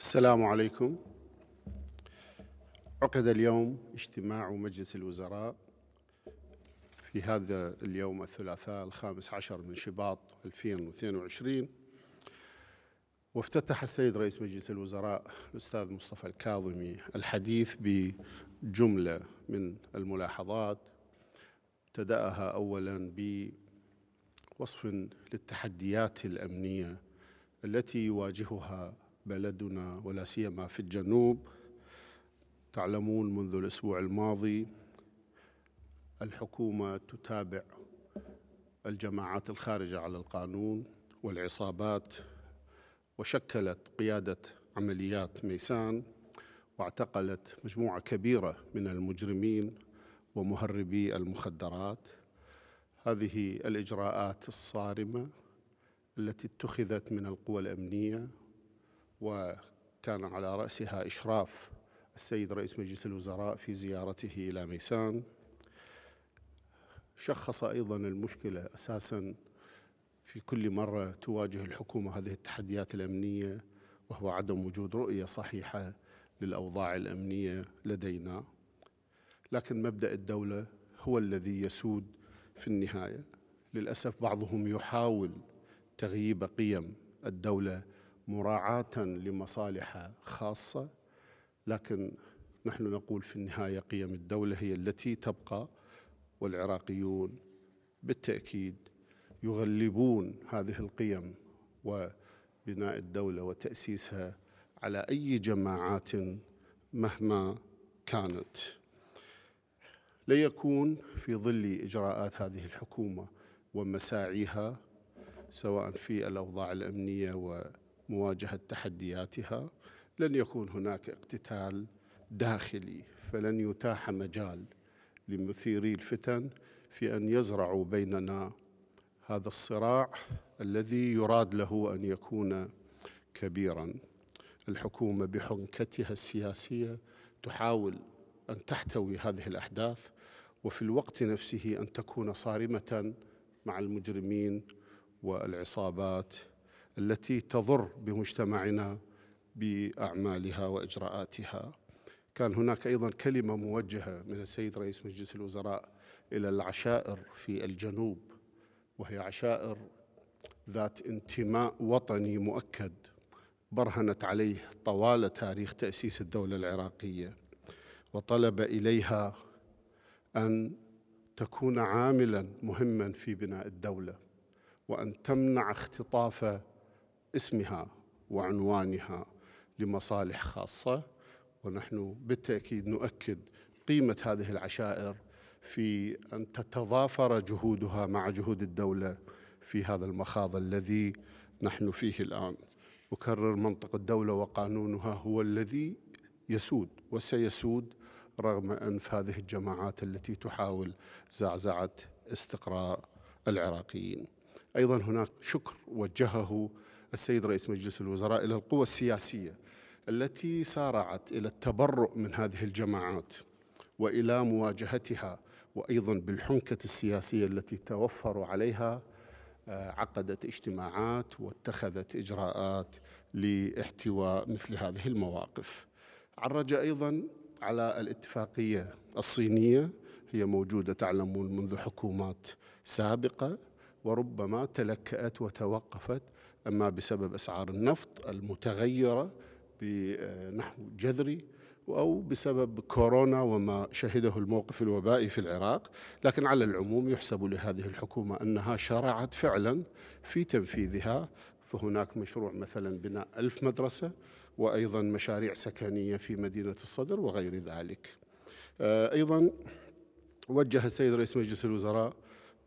السلام عليكم عقد اليوم اجتماع مجلس الوزراء في هذا اليوم الثلاثاء الخامس عشر من شباط 2022 وافتتح السيد رئيس مجلس الوزراء الأستاذ مصطفى الكاظمي الحديث بجملة من الملاحظات ابتدأها أولا بوصف للتحديات الأمنية التي يواجهها بلدنا ولا سيما في الجنوب تعلمون منذ الأسبوع الماضي الحكومة تتابع الجماعات الخارجة على القانون والعصابات وشكلت قيادة عمليات ميسان واعتقلت مجموعة كبيرة من المجرمين ومهربي المخدرات هذه الإجراءات الصارمة التي اتخذت من القوى الأمنية وكان على رأسها إشراف السيد رئيس مجلس الوزراء في زيارته إلى ميسان شخص أيضا المشكلة أساسا في كل مرة تواجه الحكومة هذه التحديات الأمنية وهو عدم وجود رؤية صحيحة للأوضاع الأمنية لدينا لكن مبدأ الدولة هو الذي يسود في النهاية للأسف بعضهم يحاول تغييب قيم الدولة مراعاة لمصالح خاصة لكن نحن نقول في النهاية قيم الدولة هي التي تبقى والعراقيون بالتأكيد يغلبون هذه القيم وبناء الدولة وتأسيسها على أي جماعات مهما كانت ليكون في ظل إجراءات هذه الحكومة ومساعيها سواء في الأوضاع الأمنية و مواجهه تحدياتها لن يكون هناك اقتتال داخلي فلن يتاح مجال لمثيري الفتن في ان يزرعوا بيننا هذا الصراع الذي يراد له ان يكون كبيرا الحكومه بحنكتها السياسيه تحاول ان تحتوي هذه الاحداث وفي الوقت نفسه ان تكون صارمه مع المجرمين والعصابات التي تضر بمجتمعنا باعمالها واجراءاتها. كان هناك ايضا كلمه موجهه من السيد رئيس مجلس الوزراء الى العشائر في الجنوب وهي عشائر ذات انتماء وطني مؤكد برهنت عليه طوال تاريخ تاسيس الدوله العراقيه وطلب اليها ان تكون عاملا مهما في بناء الدوله وان تمنع اختطاف اسمها وعنوانها لمصالح خاصة ونحن بالتأكيد نؤكد قيمة هذه العشائر في أن تتضافر جهودها مع جهود الدولة في هذا المخاض الذي نحن فيه الآن أكرر منطق الدولة وقانونها هو الذي يسود وسيسود رغم أنف هذه الجماعات التي تحاول زعزعة استقرار العراقيين أيضا هناك شكر وجهه السيد رئيس مجلس الوزراء إلى القوى السياسية التي سارعت إلى التبرؤ من هذه الجماعات وإلى مواجهتها وأيضا بالحنكة السياسية التي توفروا عليها آه، عقدت اجتماعات واتخذت إجراءات لاحتواء مثل هذه المواقف عرج أيضا على الاتفاقية الصينية هي موجودة تعلمون منذ حكومات سابقة وربما تلكأت وتوقفت أما بسبب أسعار النفط المتغيرة بنحو جذري أو بسبب كورونا وما شهده الموقف الوبائي في العراق لكن على العموم يحسب لهذه الحكومة أنها شرعت فعلا في تنفيذها فهناك مشروع مثلا بناء ألف مدرسة وأيضا مشاريع سكنية في مدينة الصدر وغير ذلك أيضا وجه السيد رئيس مجلس الوزراء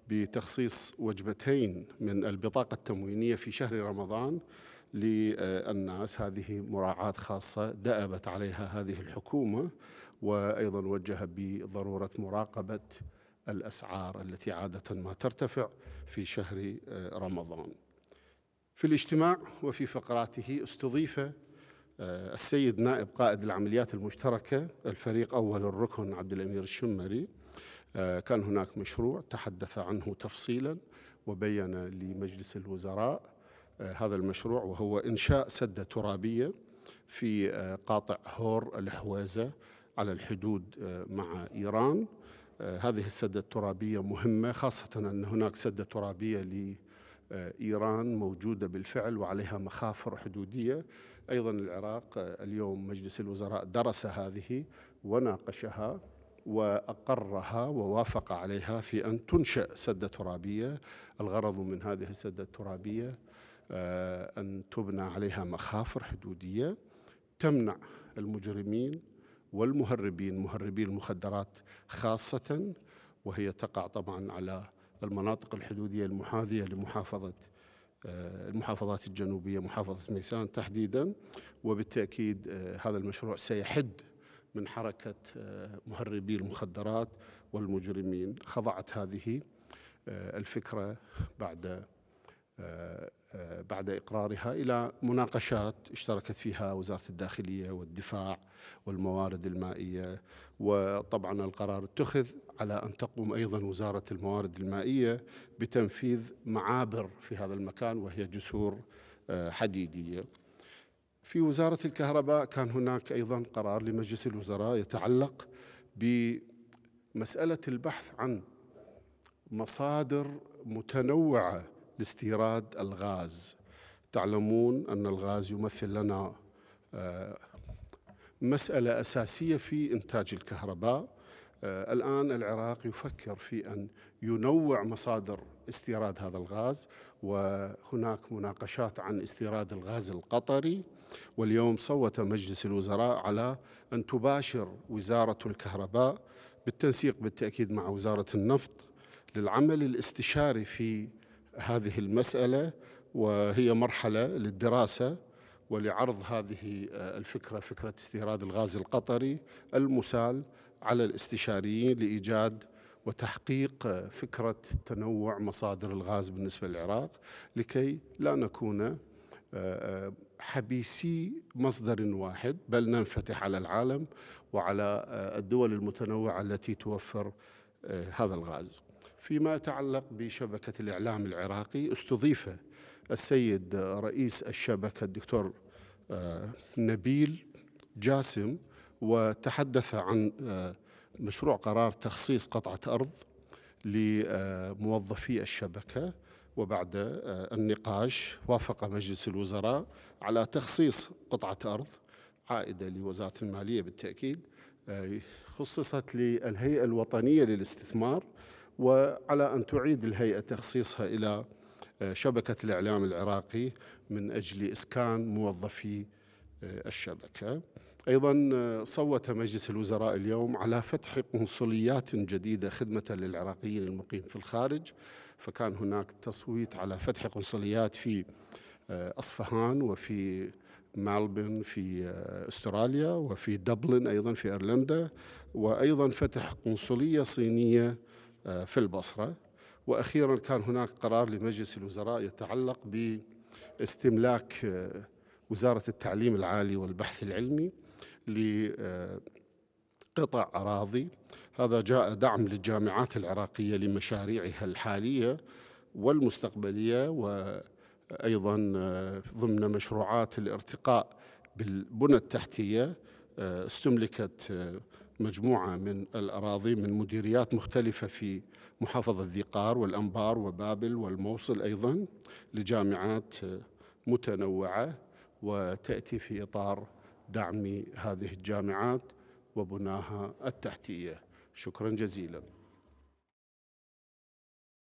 بتخصيص وجبتين من البطاقة التموينية في شهر رمضان للناس هذه مراعاة خاصة دأبت عليها هذه الحكومة وأيضا وجه بضرورة مراقبة الأسعار التي عادة ما ترتفع في شهر آه، رمضان في الاجتماع وفي فقراته استضيف آه، السيد نائب قائد العمليات المشتركة الفريق أول الركن عبد الأمير الشمري آه، كان هناك مشروع تحدث عنه تفصيلا وبين لمجلس الوزراء آه، هذا المشروع وهو إنشاء سدة ترابية في آه، قاطع هور الحويزة على الحدود مع إيران هذه السدة الترابية مهمة خاصة أن هناك سدة ترابية لإيران موجودة بالفعل وعليها مخافر حدودية أيضا العراق اليوم مجلس الوزراء درس هذه وناقشها وأقرها ووافق عليها في أن تنشأ سدة ترابية الغرض من هذه السدة الترابية آه، أن تبنى عليها مخافر حدودية تمنع المجرمين والمهربين مهربي المخدرات خاصة وهي تقع طبعا على المناطق الحدودية المحاذية لمحافظة آه، المحافظات الجنوبية محافظة ميسان تحديدا وبالتأكيد آه، هذا المشروع سيحد من حركة آه، مهربي المخدرات والمجرمين خضعت هذه آه، الفكرة بعد آه، بعد إقرارها إلى مناقشات اشتركت فيها وزارة الداخلية والدفاع والموارد المائية وطبعا القرار اتخذ على أن تقوم أيضا وزارة الموارد المائية بتنفيذ معابر في هذا المكان وهي جسور حديدية في وزارة الكهرباء كان هناك أيضا قرار لمجلس الوزراء يتعلق بمسألة البحث عن مصادر متنوعة لاستيراد الغاز تعلمون أن الغاز يمثل لنا آه، مسألة أساسية في إنتاج الكهرباء آه، الآن العراق يفكر في أن ينوع مصادر استيراد هذا الغاز وهناك مناقشات عن استيراد الغاز القطري واليوم صوت مجلس الوزراء على أن تباشر وزارة الكهرباء بالتنسيق بالتأكيد مع وزارة النفط للعمل الاستشاري في هذه المسألة وهي مرحلة للدراسة ولعرض هذه آه، الفكرة فكرة استيراد الغاز القطري المسال على الاستشاريين لإيجاد وتحقيق فكرة تنوع مصادر الغاز بالنسبة للعراق لكي لا نكون آه، آه، حبيسي مصدر واحد بل ننفتح على العالم وعلى آه، الدول المتنوعة التي توفر هذا الغاز فيما يتعلق بشبكة الإعلام العراقي استضيف السيد رئيس الشبكة الدكتور نبيل جاسم وتحدث عن آه، مشروع قرار تخصيص قطعة أرض لموظفي الشبكة وبعد آه، النقاش وافق مجلس الوزراء على تخصيص قطعة أرض عائدة لوزارة المالية بالتأكيد آه، خصصت للهيئة الوطنية للاستثمار وعلى أن تعيد الهيئة تخصيصها إلى شبكة الإعلام العراقي من أجل إسكان موظفي الشبكة أيضا صوت مجلس الوزراء اليوم على فتح قنصليات جديدة خدمة للعراقيين المقيم في الخارج فكان هناك تصويت على فتح قنصليات في آه، أصفهان وفي مالبن في آه، استراليا وفي دبلن ايضا في ايرلندا وايضا فتح قنصليه صينيه آه، في البصره واخيرا كان هناك قرار لمجلس الوزراء يتعلق باستملاك وزارة التعليم العالي والبحث العلمي لقطع أراضي هذا جاء دعم للجامعات العراقية لمشاريعها الحالية والمستقبلية وأيضا ضمن مشروعات الارتقاء بالبنى التحتية استملكت مجموعة من الأراضي من مديريات مختلفة في محافظة ذي قار والأنبار وبابل والموصل أيضا لجامعات متنوعة وتأتي في إطار دعم هذه الجامعات وبناها التحتية شكرا جزيلا